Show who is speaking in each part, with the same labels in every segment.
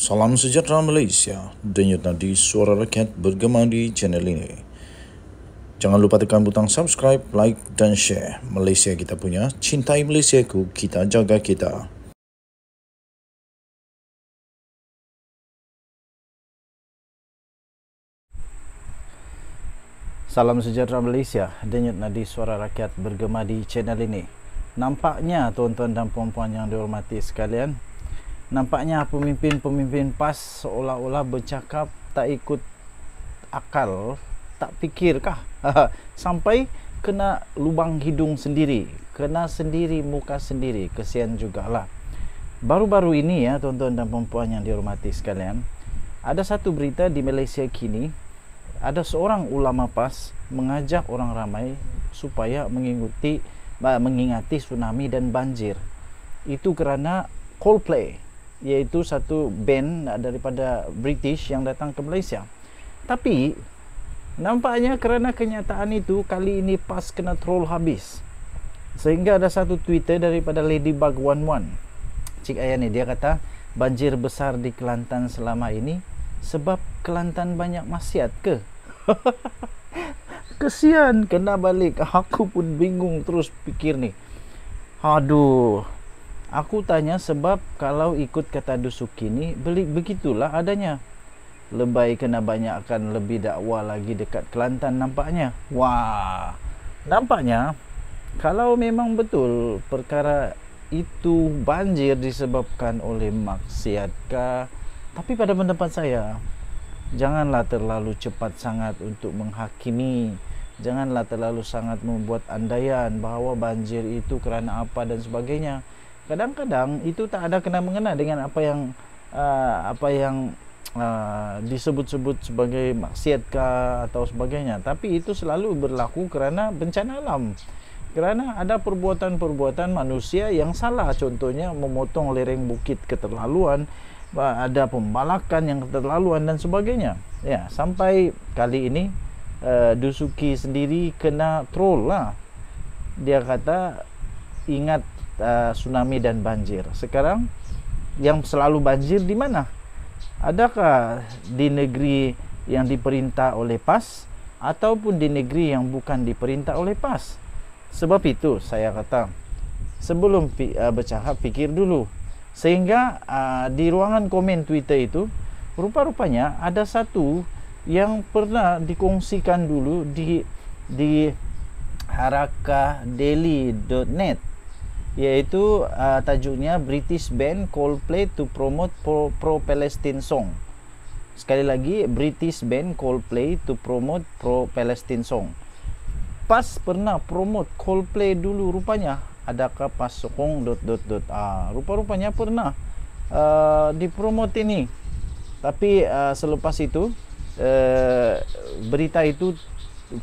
Speaker 1: Salam sejahtera Malaysia. Denyut nadi suara rakyat bergema di channel ini. Jangan lupa tekan butang subscribe, like dan share. Malaysia kita punya, cintai Malaysia ku, kita jaga kita. Salam sejahtera Malaysia. Denyut nadi suara rakyat bergema di channel ini. Nampaknya tuan-tuan dan puan-puan yang dihormati sekalian, nampaknya pemimpin-pemimpin PAS seolah-olah bercakap tak ikut akal, tak fikirkah sampai kena lubang hidung sendiri, kena sendiri muka sendiri, kesian juga lah. Baru-baru ini ya tuan-tuan dan puan yang dihormati sekalian, ada satu berita di Malaysia kini, ada seorang ulama PAS mengajak orang ramai supaya mengikuti eh, mengingati tsunami dan banjir. Itu kerana Coldplay iaitu satu band daripada British yang datang ke Malaysia. Tapi nampaknya kerana kenyataan itu kali ini pas kena troll habis. Sehingga ada satu Twitter daripada Ladybug11. Cik Ayah ni dia kata banjir besar di Kelantan selama ini sebab Kelantan banyak maksiat ke? Kesian kena balik. Aku pun bingung terus fikir ni. Aduh, Aku tanya sebab kalau ikut kata dusuki ni, beli begitulah adanya. Lebay kena banyakkan lebih dakwa lagi dekat Kelantan nampaknya. Wah. Nampaknya kalau memang betul perkara itu banjir disebabkan oleh maksiatkah tapi pada pendapat saya janganlah terlalu cepat sangat untuk menghakimi janganlah terlalu sangat membuat andaian bahawa banjir itu kerana apa dan sebagainya kadang-kadang itu tak ada kena mengena dengan apa yang uh, apa yang uh, disebut-sebut sebagai maksiat ke atau sebagainya tapi itu selalu berlaku kerana bencana alam kerana ada perbuatan-perbuatan manusia yang salah contohnya memotong lereng bukit keterlaluan ada pembalakan yang keterlaluan dan sebagainya ya sampai kali ini uh, Dusuki sendiri kena troll lah dia kata ingat uh, tsunami dan banjir. Sekarang yang selalu banjir di mana? Adakah di negeri yang diperintah oleh PAS ataupun di negeri yang bukan diperintah oleh PAS? Sebab itu saya kata sebelum uh, bercakap fikir dulu. Sehingga uh, di ruangan komen Twitter itu rupa-rupanya ada satu yang pernah dikongsikan dulu di di harakadeli.net yaitu uh, tajuknya British band Coldplay to promote pro Palestine song. Sekali lagi British band Coldplay to promote pro Palestine song. Pas pernah promote Coldplay dulu rupanya adakah pas sokong dot dot dot. Ah rupa-rupanya pernah uh, dipromote ini. Tapi uh, selepas itu uh, berita itu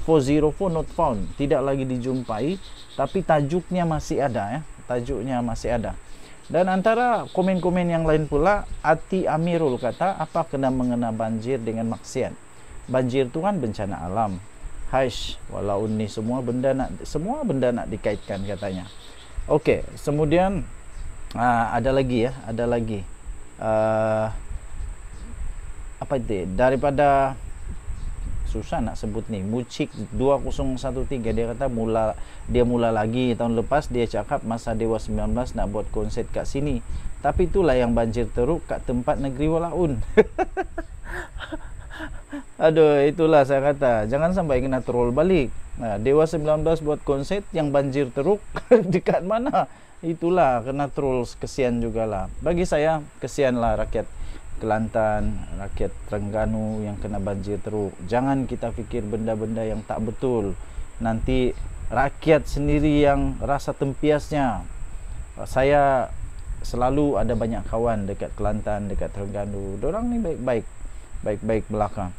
Speaker 1: 404 not found, tidak lagi dijumpai tapi tajuknya masih ada ya tajuknya masih ada. Dan antara komen-komen yang lain pula, Ati Amirul kata, apa kena mengena banjir dengan maksiat? Banjir tu kan bencana alam. Haish, walau ni semua benda nak semua benda nak dikaitkan katanya. Okey, kemudian uh, ada lagi ya, ada lagi. Uh, apa itu? Daripada susah nak sebut ni Mucik 2013 dia kata mula dia mula lagi tahun lepas dia cakap masa Dewa 19 nak buat konsert kat sini tapi itulah yang banjir teruk kat tempat negeri Walaun aduh itulah saya kata jangan sampai kena troll balik nah, Dewa 19 buat konsert yang banjir teruk dekat mana itulah kena troll kesian jugalah bagi saya kesianlah rakyat Kelantan, rakyat Terengganu yang kena banjir teruk. Jangan kita fikir benda-benda yang tak betul. Nanti rakyat sendiri yang rasa tempiasnya. Saya selalu ada banyak kawan dekat Kelantan, dekat Terengganu. Dorang ni baik-baik. Baik-baik belakang.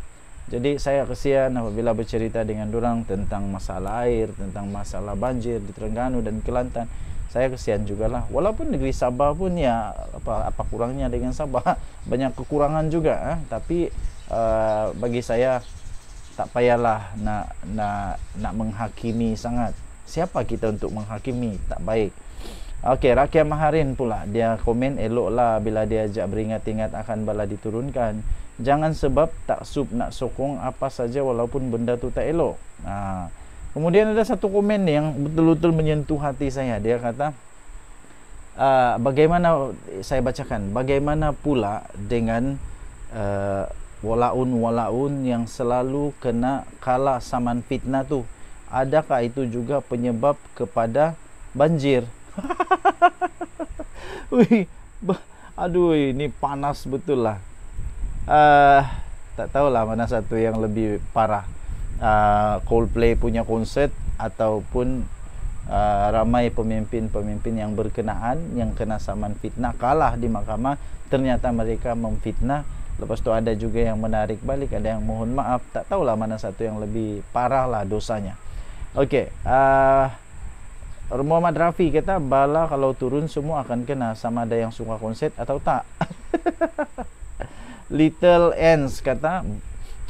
Speaker 1: Jadi saya kesian apabila bercerita dengan dorang tentang masalah air, tentang masalah banjir di Terengganu dan Kelantan saya kesian lah, walaupun negeri Sabah pun ya apa apa kurangnya dengan Sabah banyak kekurangan juga eh? tapi uh, bagi saya tak payahlah nak nak nak menghakimi sangat siapa kita untuk menghakimi tak baik Okey, Rakyat Maharin pula dia komen eloklah bila dia ajak beringat-ingat akan bala diturunkan. Jangan sebab tak sub nak sokong apa saja walaupun benda tu tak elok. Ha. Uh, Kemudian ada satu komen yang betul-betul menyentuh hati saya. Dia kata, e, bagaimana saya bacakan? Bagaimana pula dengan ah, walaun-walaun yang selalu kena kalah saman fitnah tu? Adakah itu juga penyebab kepada banjir? Wih, aduh ini panas betul lah. Uh, tak tahulah mana satu yang lebih parah uh, Coldplay punya konsert ataupun uh, ramai pemimpin-pemimpin yang berkenaan yang kena saman fitnah kalah di mahkamah ternyata mereka memfitnah lepas tu ada juga yang menarik balik ada yang mohon maaf tak tahulah mana satu yang lebih parah lah dosanya okey uh, Muhammad Rafi kata bala kalau turun semua akan kena sama ada yang suka konsert atau tak Little Ends kata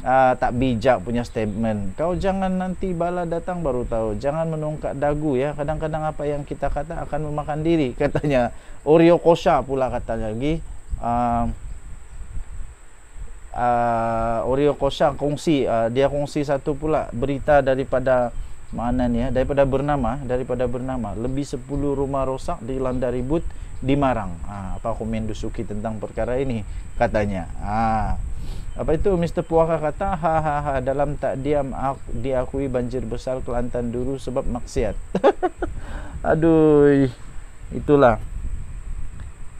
Speaker 1: uh, tak bijak punya statement. Kau jangan nanti bala datang baru tahu. Jangan menungkat dagu ya. Kadang-kadang apa yang kita kata akan memakan diri katanya. Oreo kosha pula kata lagi. Uh, ah, uh, ah, Oreo kosha kongsi uh, dia kongsi satu pula berita daripada mana ni ya daripada bernama daripada bernama lebih 10 rumah rosak di Landa ribut di Marang. Ha, apa komen Dusuki tentang perkara ini katanya. Ah. Ha. Apa itu Mr. Puaka kata ha ha ha dalam tak diam aku, diakui banjir besar Kelantan dulu sebab maksiat. Aduh. Itulah.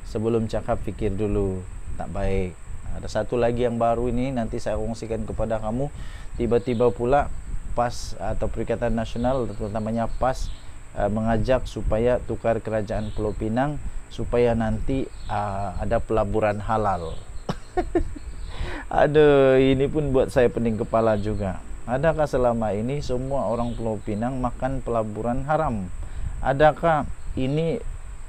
Speaker 1: Sebelum cakap fikir dulu tak baik. Ada satu lagi yang baru ini nanti saya kongsikan kepada kamu. Tiba-tiba pula PAS atau Perikatan Nasional terutamanya PAS eh, mengajak supaya tukar kerajaan Pulau Pinang supaya nanti uh, ada pelaburan halal. Ada ini pun buat saya pening kepala juga. Adakah selama ini semua orang Pulau Pinang makan pelaburan haram? Adakah ini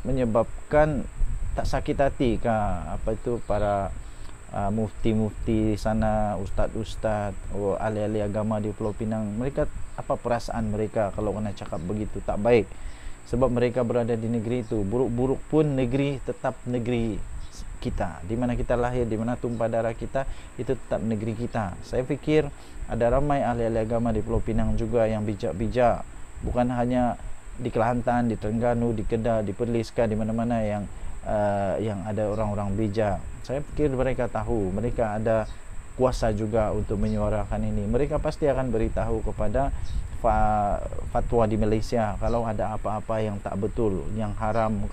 Speaker 1: menyebabkan tak sakit hati ke apa itu para uh, mufti-mufti uh, sana, ustaz-ustaz, oh, ahli-ahli agama di Pulau Pinang, mereka apa perasaan mereka kalau kena cakap begitu tak baik? Sebab mereka berada di negeri itu, buruk-buruk pun negeri tetap negeri kita di mana kita lahir di mana tumpah darah kita itu tetap negeri kita saya fikir ada ramai ahli-ahli agama di Pulau Pinang juga yang bijak-bijak bukan hanya di Kelantan di Terengganu di Kedah di Perlis di mana-mana yang uh, yang ada orang-orang bijak saya fikir mereka tahu mereka ada kuasa juga untuk menyuarakan ini. Mereka pasti akan beritahu kepada fatwa di Malaysia kalau ada apa-apa yang tak betul, yang haram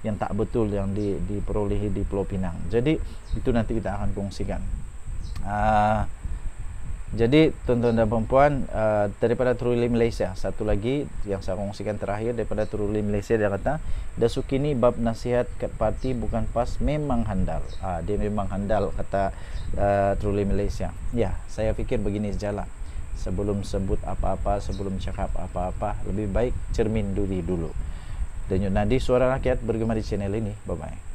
Speaker 1: yang tak betul yang di, diperolehi di Pulau Pinang. Jadi itu nanti kita akan kongsikan. Uh, jadi tuan-tuan dan perempuan uh, daripada Truly Malaysia satu lagi yang saya kongsikan terakhir daripada Truly Malaysia dia kata Dasuki ini bab nasihat kat parti bukan pas memang handal uh, dia memang handal kata uh, Truly Malaysia ya saya fikir begini sejalah sebelum sebut apa-apa sebelum cakap apa-apa lebih baik cermin diri dulu dan nanti suara rakyat bergema di channel ini bye-bye